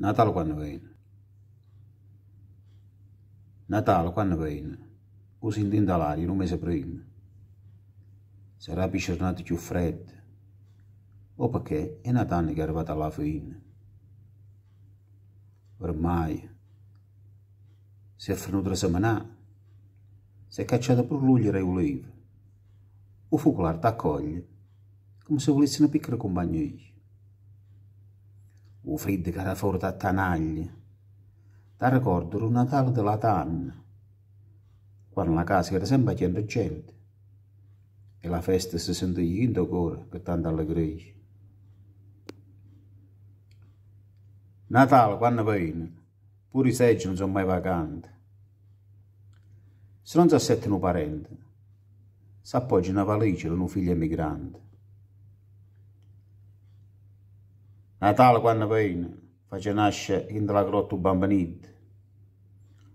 Natale quando viene. Natale quando viene, usi intende l'aria un mese prima. Sarà più giornate più fredde, o perché è Natale che è arrivata alla fine. Ormai, si è frenuto la semana. si è cacciato per luglio e olive. O focolare t'accoglie, come se volesse una piccola compagnia u freddo che era da tanagli. Da ricordo era un Natale della Tanna, quando la casa era sempre piena gente e la festa si sentì in cuore per tanta allegria. Natale quando viene, pure i seggi non sono mai vacanti. Se non si assettano parenti, si appoggia una valigia di un figlio emigrante Natale quando viene, face nascere in la grotta un bambinito.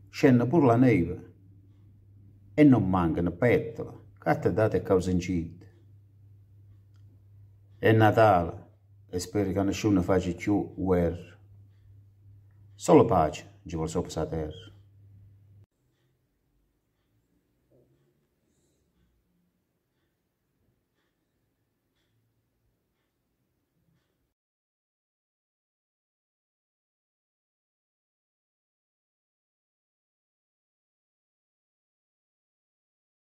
Scende pure la neve e non mancano pettole, carte date e causincite. È Natale e spero che nessuno faccia più guerra. Solo pace ci vuole sopra la terra.